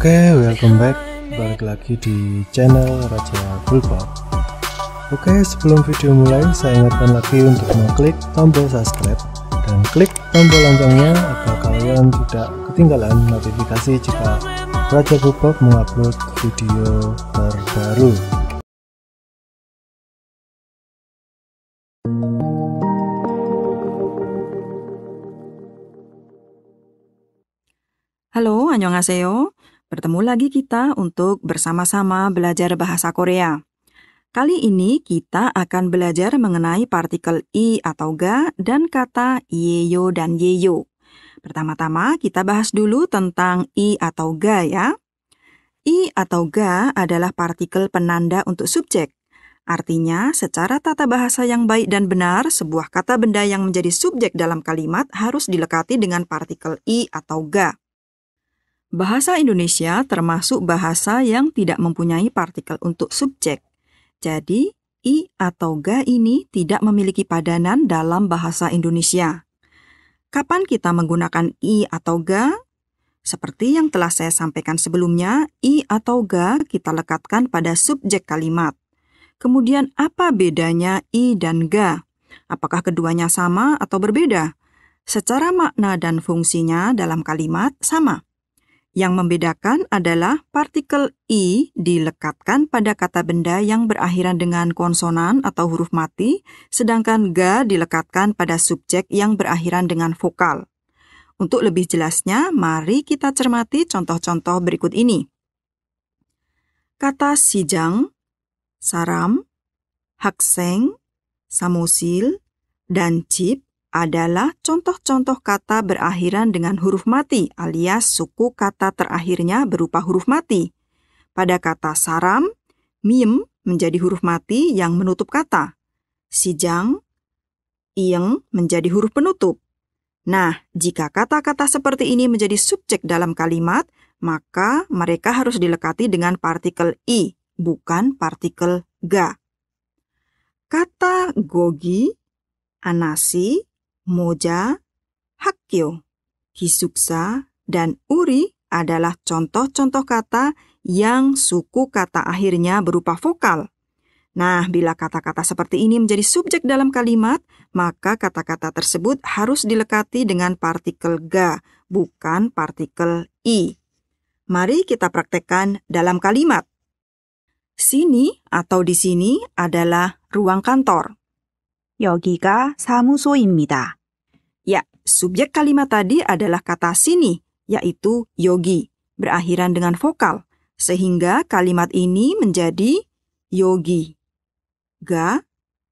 Oke, okay, welcome back. Balik lagi di channel Raja Fullball. Oke, okay, sebelum video mulai, saya ingatkan lagi untuk mengklik tombol subscribe dan klik tombol loncengnya agar kalian tidak ketinggalan notifikasi jika Raja Fullball mengupload video terbaru. Halo, 안녕하세요. Bertemu lagi kita untuk bersama-sama belajar bahasa Korea. Kali ini kita akan belajar mengenai partikel i atau ga dan kata yeyo dan yeyo. Pertama-tama kita bahas dulu tentang i atau ga ya. I atau ga adalah partikel penanda untuk subjek. Artinya, secara tata bahasa yang baik dan benar, sebuah kata benda yang menjadi subjek dalam kalimat harus dilekati dengan partikel i atau ga. Bahasa Indonesia termasuk bahasa yang tidak mempunyai partikel untuk subjek. Jadi, i atau ga ini tidak memiliki padanan dalam bahasa Indonesia. Kapan kita menggunakan i atau ga? Seperti yang telah saya sampaikan sebelumnya, i atau ga kita lekatkan pada subjek kalimat. Kemudian apa bedanya i dan ga? Apakah keduanya sama atau berbeda? Secara makna dan fungsinya dalam kalimat sama. Yang membedakan adalah partikel i e dilekatkan pada kata benda yang berakhiran dengan konsonan atau huruf mati, sedangkan ga dilekatkan pada subjek yang berakhiran dengan vokal. Untuk lebih jelasnya, mari kita cermati contoh-contoh berikut ini. Kata Sijang, Saram, Hakseng, Samosil, dan Cip adalah contoh-contoh kata berakhiran dengan huruf mati alias suku kata terakhirnya berupa huruf mati. Pada kata saram, mim menjadi huruf mati yang menutup kata. Sijang, ieng menjadi huruf penutup. Nah, jika kata-kata seperti ini menjadi subjek dalam kalimat, maka mereka harus dilekati dengan partikel i, bukan partikel ga. Kata gogi, anasi, moja, hakyo, kisuksa, dan uri adalah contoh-contoh kata yang suku kata akhirnya berupa vokal. Nah, bila kata-kata seperti ini menjadi subjek dalam kalimat, maka kata-kata tersebut harus dilekati dengan partikel ga, bukan partikel i. Mari kita praktekkan dalam kalimat. Sini atau di sini adalah ruang kantor. 여기가 사무소입니다. Ya, subjek kalimat tadi adalah kata sini, yaitu yogi, berakhiran dengan vokal. Sehingga kalimat ini menjadi yogi. Ga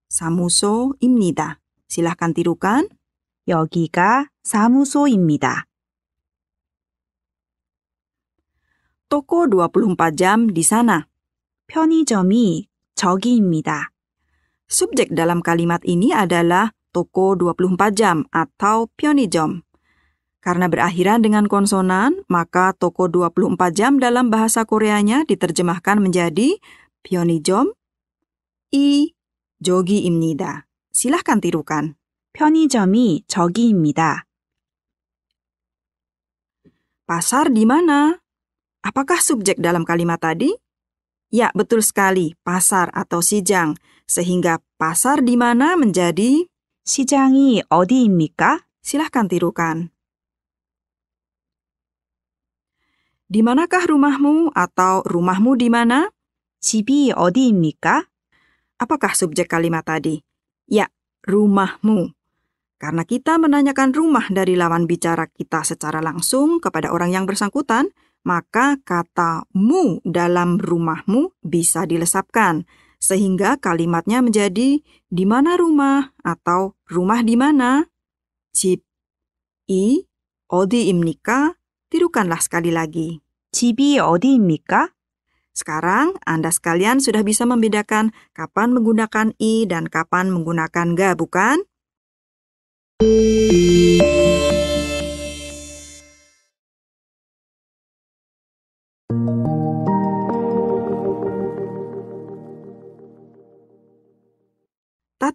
samuso imnida. Silahkan tirukan. Yogi ga samuso imnida. Toko 24 jam di sana. 편의점이 저기입니다. Subjek dalam kalimat ini adalah toko 24 jam atau pionijom. Karena berakhiran dengan konsonan, maka toko 24 jam dalam bahasa Koreanya diterjemahkan menjadi pionijom i jogi imnida. Silahkan tirukan. jogi imnida. Pasar di mana? Apakah subjek dalam kalimat tadi? Ya, betul sekali, pasar atau sijang. Sehingga pasar di mana menjadi sijangi odi mika Silahkan tirukan. Di manakah rumahmu atau rumahmu di mana? odi mika Apakah subjek kalimat tadi? Ya, rumahmu. Karena kita menanyakan rumah dari lawan bicara kita secara langsung kepada orang yang bersangkutan, maka kata mu dalam rumahmu bisa dilesapkan sehingga kalimatnya menjadi di mana rumah atau rumah di mana. Cip i odi imnika tirukanlah sekali lagi. odi imnika. Sekarang Anda sekalian sudah bisa membedakan kapan menggunakan i dan kapan menggunakan ga, bukan?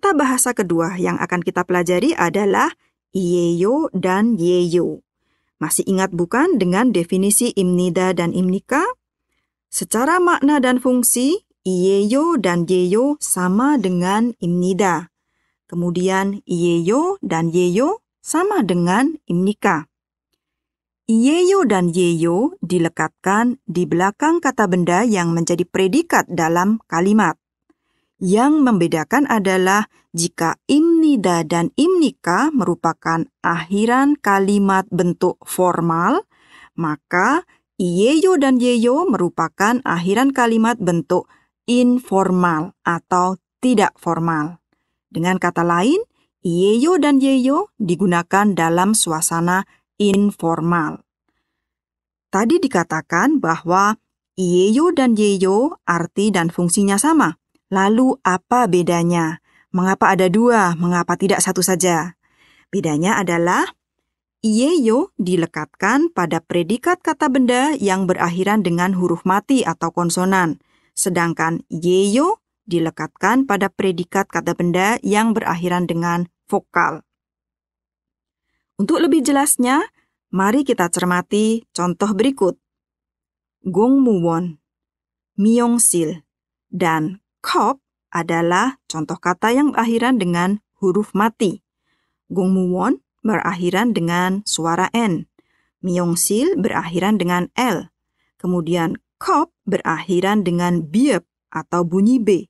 Kata bahasa kedua yang akan kita pelajari adalah Iyeyo dan Yeyo. Masih ingat bukan dengan definisi imnida dan imnika? Secara makna dan fungsi, Iyeyo dan Yeyo sama dengan imnida. Kemudian Iyeyo dan Yeyo sama dengan imnika. Yeyo dan Yeyo dilekatkan di belakang kata benda yang menjadi predikat dalam kalimat. Yang membedakan adalah jika imnida dan imnika merupakan akhiran kalimat bentuk formal, maka Iyeyo dan yeyo merupakan akhiran kalimat bentuk informal atau tidak formal. Dengan kata lain, iyeyo dan yeyo digunakan dalam suasana informal. Tadi dikatakan bahwa iyeyo dan yeyo arti dan fungsinya sama. Lalu apa bedanya? Mengapa ada dua? Mengapa tidak satu saja? Bedanya adalah ieyo dilekatkan pada predikat kata benda yang berakhiran dengan huruf mati atau konsonan, sedangkan yeyo dilekatkan pada predikat kata benda yang berakhiran dengan vokal. Untuk lebih jelasnya, mari kita cermati contoh berikut. Gong Muwon, Myong Sil, dan Kop adalah contoh kata yang berakhiran dengan huruf mati. Gongmuwon berakhiran dengan suara N. Myongsil berakhiran dengan L. Kemudian kop berakhiran dengan biep atau bunyi B.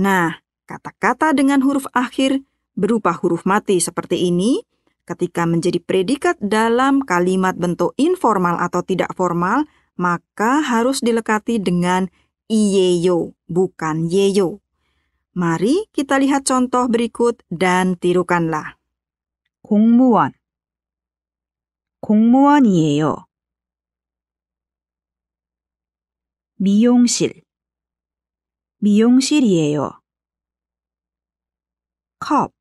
Nah, kata-kata dengan huruf akhir berupa huruf mati seperti ini ketika menjadi predikat dalam kalimat bentuk informal atau tidak formal, maka harus dilekati dengan Iyeyo, bukan Yeyo. Mari kita lihat contoh berikut dan tirukanlah. 공무원 공무원이에요. 미용실 미용실이에요. 컵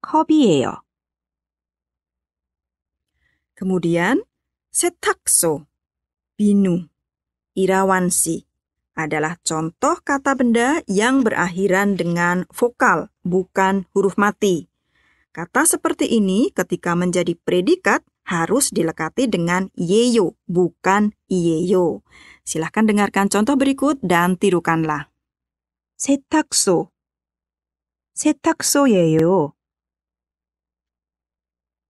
컵이에요. Kemudian setakso, binu, irawansi, adalah contoh kata benda yang berakhiran dengan vokal, bukan huruf mati. Kata seperti ini ketika menjadi predikat harus dilekati dengan yeyo, bukan iyeyo. Silahkan dengarkan contoh berikut dan tirukanlah. Setakso. 세탁소 yeyo.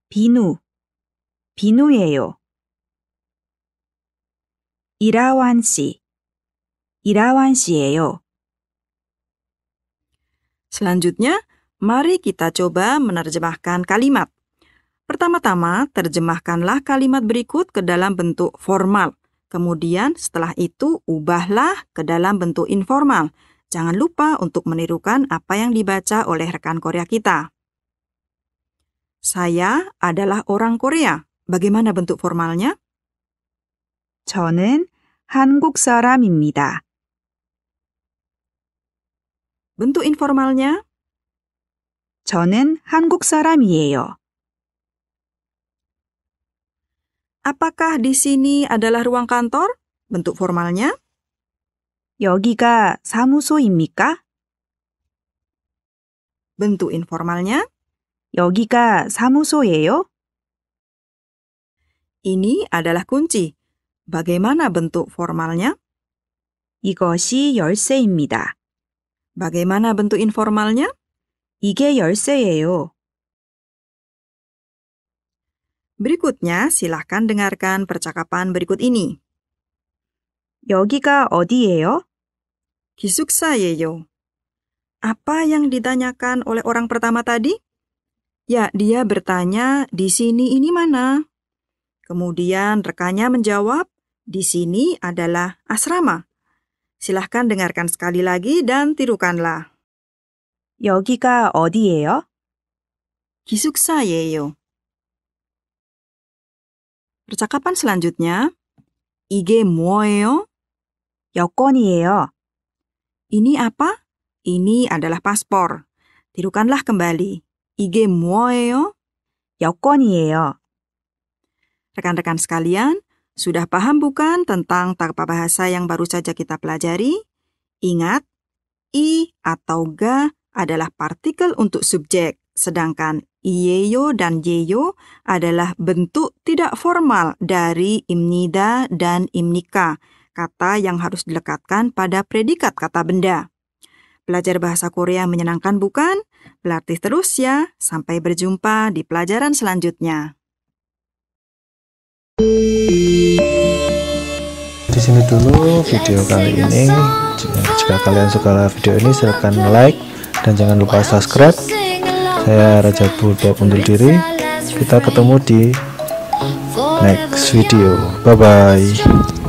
비누 비누예요. yeyo. Irawansi. Irawan Sio. Selanjutnya, mari kita coba menerjemahkan kalimat. Pertama-tama, terjemahkanlah kalimat berikut ke dalam bentuk formal. Kemudian setelah itu ubahlah ke dalam bentuk informal. Jangan lupa untuk menirukan apa yang dibaca oleh rekan Korea kita. Saya adalah orang Korea. Bagaimana bentuk formalnya? 저는 한국 사람입니다. Bentuk informalnya, 저는 한국 사람이에요. Apakah di sini adalah ruang kantor? Bentuk formalnya? 여기가 사무소입니까? Bentuk informalnya? 여기가 사무소예요? Ini adalah kunci. Bagaimana bentuk formalnya? 이것이 열쇠입니다. Bagaimana bentuk informalnya? 이게 열쇠예요. Berikutnya, silahkan dengarkan percakapan berikut ini. 여기가 어디예요? 기숙사예요. Apa yang ditanyakan oleh orang pertama tadi? Ya, dia bertanya, di sini ini mana? Kemudian rekannya menjawab, di sini adalah asrama. Silahkan dengarkan sekali lagi dan tirukanlah. 여기가 어디예요? 기숙사예요. Percakapan selanjutnya. 이게 뭐예요? 여권이에요. Ini apa? Ini adalah paspor. Tirukanlah kembali. 이게 뭐예요? 여권이에요. Rekan-rekan sekalian, sudah paham bukan tentang tata bahasa yang baru saja kita pelajari? Ingat, i atau ga adalah partikel untuk subjek, sedangkan ieyo dan yeyo adalah bentuk tidak formal dari imnida dan imnika, kata yang harus dilekatkan pada predikat kata benda. Pelajar bahasa Korea menyenangkan bukan? Berlatih terus ya, sampai berjumpa di pelajaran selanjutnya di sini dulu video kali ini jika kalian suka video ini silahkan like dan jangan lupa subscribe saya Raja Budha undur diri kita ketemu di next video bye bye